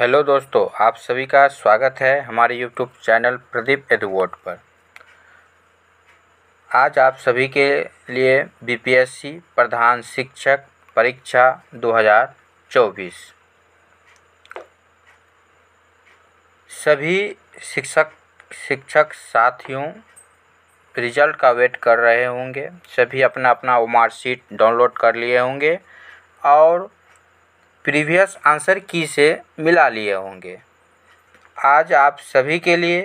hello दोस्तों आप सभी का स्वागत है हमारे यूट्यूब चैनल प्रदीप एडवोट पर आज आप सभी के लिए बीपीएससी प्रधान शिक्षक परीक्षा 2024 सभी शिक्षक शिक्षक साथियों रिजल्ट का वेट कर रहे होंगे सभी अपना अपना मार्कशीट डाउनलोड कर लिए होंगे और प्रीवियस आंसर की से मिला लिए होंगे आज आप सभी के लिए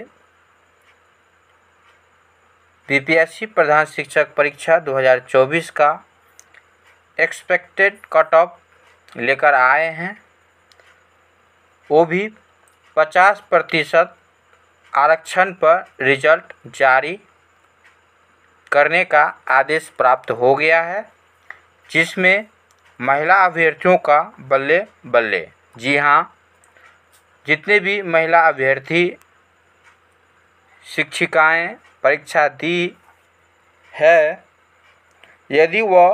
बीपीएससी प्रधान शिक्षक परीक्षा 2024 का एक्सपेक्टेड कट ऑफ लेकर आए हैं वो भी 50 प्रतिशत आरक्षण पर रिजल्ट जारी करने का आदेश प्राप्त हो गया है जिसमें महिला अभ्यर्थियों का बल्ले बल्ले जी हाँ जितने भी महिला अभ्यर्थी शिक्षिकाएं परीक्षा दी है यदि वह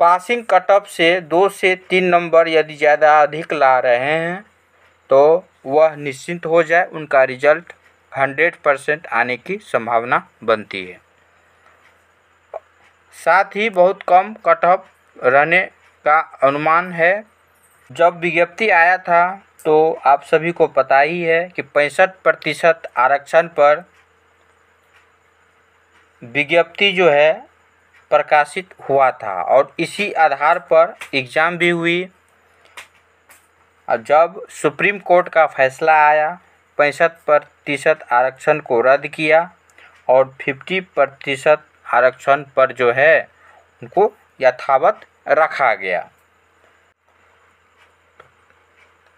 पासिंग कट ऑफ से दो से तीन नंबर यदि ज़्यादा अधिक ला रहे हैं तो वह निश्चिंत हो जाए उनका रिजल्ट हंड्रेड परसेंट आने की संभावना बनती है साथ ही बहुत कम ऑफ रहने का अनुमान है जब विज्ञप्ति आया था तो आप सभी को पता ही है कि पैंसठ प्रतिशत आरक्षण पर विज्ञप्ति जो है प्रकाशित हुआ था और इसी आधार पर एग्ज़ाम भी हुई और जब सुप्रीम कोर्ट का फैसला आया पैंसठ प्रतिशत आरक्षण को रद्द किया और फिफ्टी प्रतिशत आरक्षण पर जो है उनको यथावत रखा गया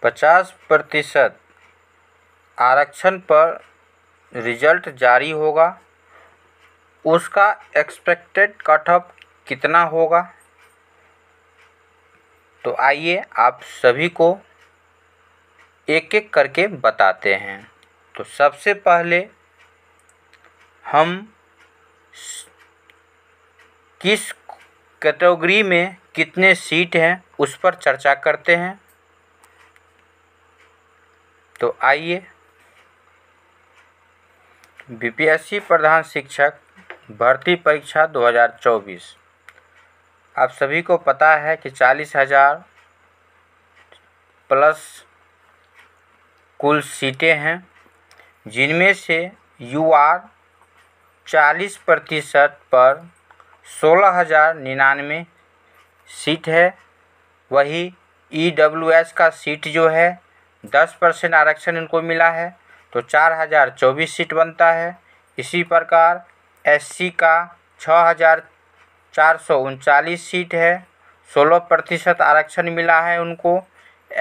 पचास प्रतिशत आरक्षण पर रिजल्ट जारी होगा उसका एक्सपेक्टेड कट ऑफ कितना होगा तो आइए आप सभी को एक एक करके बताते हैं तो सबसे पहले हम किस कैटेगरी में कितने सीट हैं उस पर चर्चा करते हैं तो आइए बीपीएससी प्रधान शिक्षक भर्ती परीक्षा 2024 आप सभी को पता है कि चालीस हज़ार प्लस कुल सीटें हैं जिनमें से यू आर चालीस प्रतिशत पर सोलह हज़ार निन्यानवे सीट है वही ई डब्ल्यू एस का सीट जो है दस परसेंट आरक्षण इनको मिला है तो चार हज़ार चौबीस सीट बनता है इसी प्रकार एस सी का छः हज़ार चार सौ उनचालीस सीट है सोलह प्रतिशत आरक्षण मिला है उनको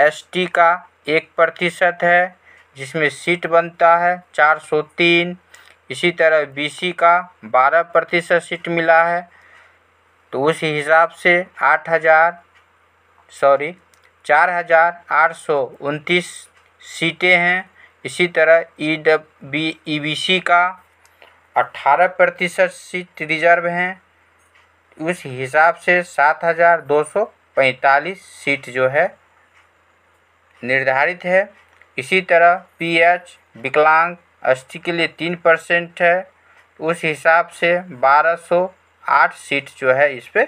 एस टी का एक प्रतिशत है जिसमें सीट बनता है चार सौ तीन इसी तरह बी सी का बारह प्रतिशत सीट मिला है तो उस हिसाब से आठ हज़ार सॉरी चार हज़ार आठ सौ उनतीस सीटें हैं इसी तरह E B E B C का अट्ठारह प्रतिशत सीट रिजर्व हैं उस हिसाब से सात हज़ार दो सौ पैंतालीस सीट जो है निर्धारित है इसी तरह पीएच विकलांग अस्थि के लिए तीन परसेंट है उस हिसाब से बारह सौ आठ सीट जो है इस पर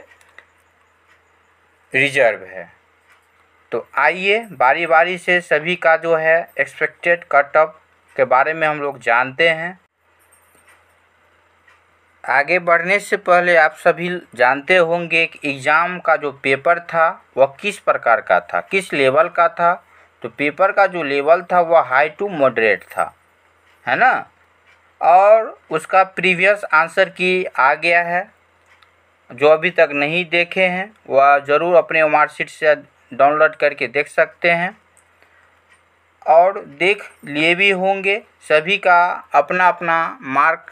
रिजर्व है तो आइए बारी बारी से सभी का जो है एक्सपेक्टेड कट ऑफ के बारे में हम लोग जानते हैं आगे बढ़ने से पहले आप सभी जानते होंगे कि एग्ज़ाम का जो पेपर था वह किस प्रकार का था किस लेवल का था तो पेपर का जो लेवल था वह हाई टू मॉडरेट था है ना और उसका प्रीवियस आंसर की आ गया है जो अभी तक नहीं देखे हैं वह ज़रूर अपने मार्कशीट से डाउनलोड करके देख सकते हैं और देख लिए भी होंगे सभी का अपना अपना मार्क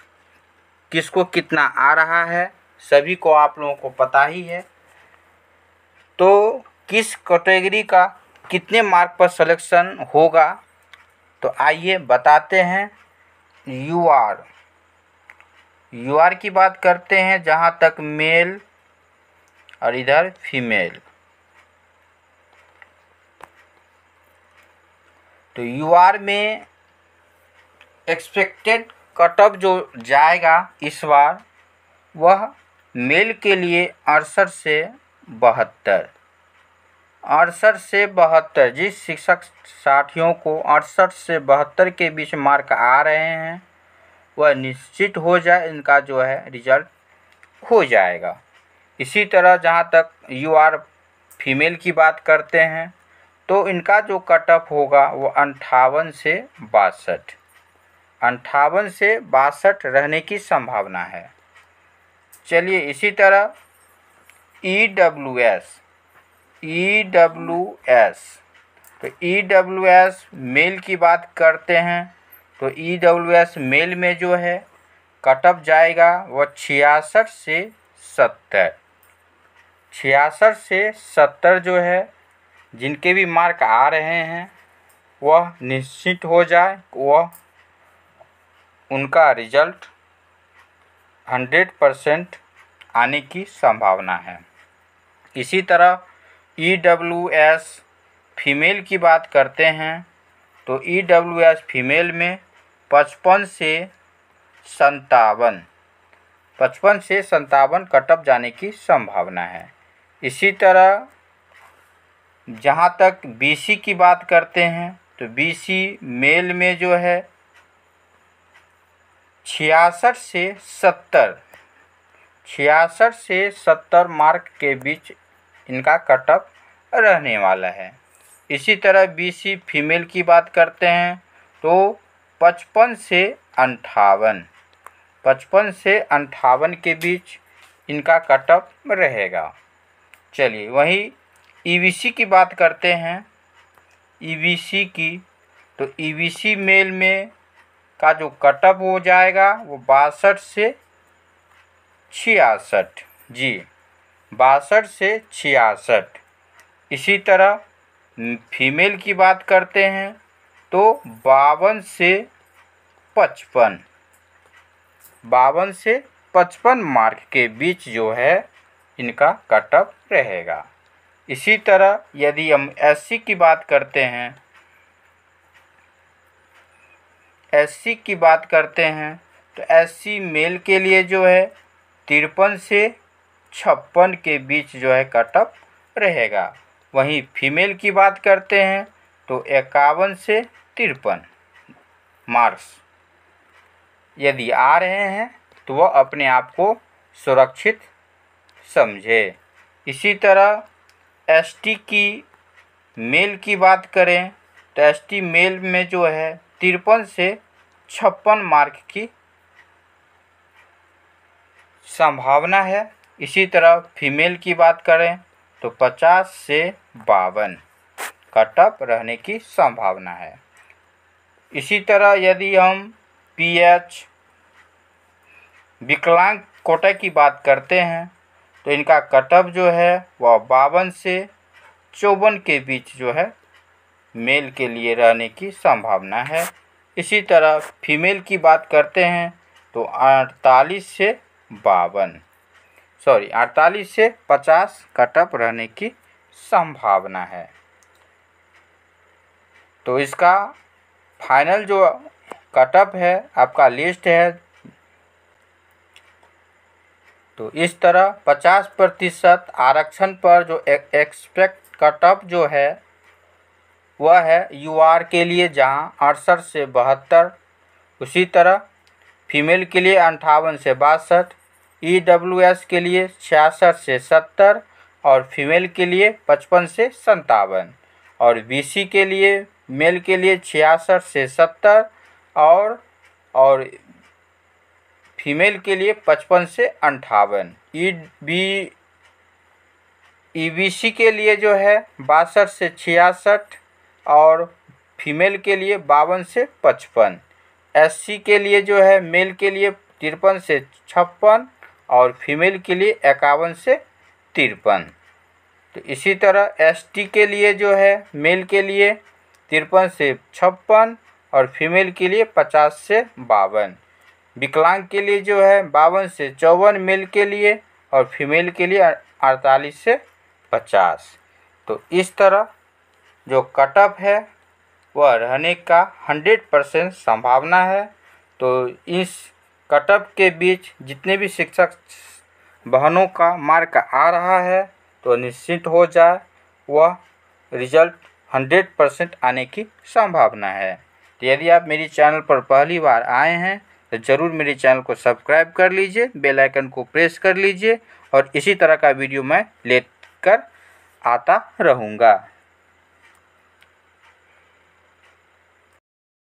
किसको कितना आ रहा है सभी को आप लोगों को पता ही है तो किस कैटेगरी का कितने मार्क पर सिलेक्शन होगा तो आइए बताते हैं यू आर यूआर की बात करते हैं जहाँ तक मेल और इधर फीमेल तो यूआर में एक्सपेक्टेड कटअप जो जाएगा इस बार वह मेल के लिए अड़सठ से बहत्तर अड़सठ से बहत्तर जिस शिक्षक साथियों को अड़सठ से बहत्तर के बीच मार्क आ रहे हैं वह निश्चित हो जाए इनका जो है रिजल्ट हो जाएगा इसी तरह जहाँ तक यू आर फीमेल की बात करते हैं तो इनका जो कट ऑफ होगा वो अंठावन से बासठ अंठावन से बासठ रहने की संभावना है चलिए इसी तरह E W S E W S तो ई डब्ल्यू एस मेल की बात करते हैं तो ई डब्ल्यू एस मेल में जो है कटअप जाएगा वह छियासठ से सत्तर छियासठ से सत्तर जो है जिनके भी मार्क आ रहे हैं वह निश्चित हो जाए वह उनका रिजल्ट हंड्रेड परसेंट आने की संभावना है इसी तरह ई डब्ल्यू एस फीमेल की बात करते हैं तो ई डब्ल्यू एस फीमेल में पचपन से संतावन पचपन से संतावन कटअप जाने की संभावना है इसी तरह जहाँ तक बीसी की बात करते हैं तो बीसी मेल में जो है छियासठ से सत्तर छियासठ से सत्तर मार्क के बीच इनका कटअप रहने वाला है इसी तरह बीसी फीमेल की बात करते हैं तो पचपन से अंठावन पचपन से अंठावन के बीच इनका कटअप रहेगा चलिए वहीं ईवीसी e की बात करते हैं ईवीसी e की तो ईवीसी e मेल में का जो कटअप हो जाएगा वो बासठ से छियासठ जी बासठ से छियासठ इसी तरह फीमेल की बात करते हैं तो बावन से पचपन बावन से पचपन मार्क के बीच जो है इनका कट ऑफ रहेगा इसी तरह यदि हम एस की बात करते हैं एस की बात करते हैं तो एस मेल के लिए जो है तिरपन से छप्पन के बीच जो है कट ऑफ रहेगा वहीं फीमेल की बात करते हैं तो इक्यावन से तिरपन मार्स यदि आ रहे हैं तो वह अपने आप को सुरक्षित समझे इसी तरह एसटी की मेल की बात करें तो एसटी मेल में जो है तिरपन से छप्पन मार्क की संभावना है इसी तरह फीमेल की बात करें तो पचास से बावन कटअप रहने की संभावना है इसी तरह यदि हम पीएच विकलांग कोटा की बात करते हैं तो इनका कटअप जो है वह बावन से चौवन के बीच जो है मेल के लिए रहने की संभावना है इसी तरह फीमेल की बात करते हैं तो अड़तालीस से बावन सॉरी अड़तालीस से पचास कटअप रहने की संभावना है तो इसका फाइनल जो कटअप है आपका लिस्ट है तो इस तरह 50 प्रतिशत आरक्षण पर जो एक्सपेक्ट कटअप जो है वह है यूआर के लिए जहां अड़सठ से बहत्तर उसी तरह फीमेल के लिए अंठावन से बासठ ईडब्ल्यूएस e के लिए छियासठ से सत्तर और फीमेल के लिए पचपन से संतावन और बीसी के लिए मेल के लिए छियासठ से सत्तर और और फीमेल के लिए पचपन से अंठावन E B E B C के लिए जो है बासठ से छियासठ और फीमेल के लिए बावन से पचपन एस सी के लिए जो है मेल के लिए तिरपन से छप्पन और फीमेल के लिए इक्यावन से तिरपन तो इसी तरह एसटी के लिए जो है मेल के लिए तिरपन से छप्पन और फीमेल के लिए पचास से बावन विकलांग के लिए जो है बावन से चौवन मेल के लिए और फीमेल के लिए अड़तालीस से पचास तो इस तरह जो कटअप है वह रहने का हंड्रेड परसेंट संभावना है तो इस कटअप के बीच जितने भी शिक्षक बहनों का मार्क आ रहा है तो निश्चित हो जाए वह रिजल्ट हंड्रेड परसेंट आने की संभावना है तो यदि आप मेरी चैनल पर पहली बार आए हैं तो ज़रूर मेरे चैनल को सब्सक्राइब कर लीजिए बेल आइकन को प्रेस कर लीजिए और इसी तरह का वीडियो मैं ले कर आता रहूँगा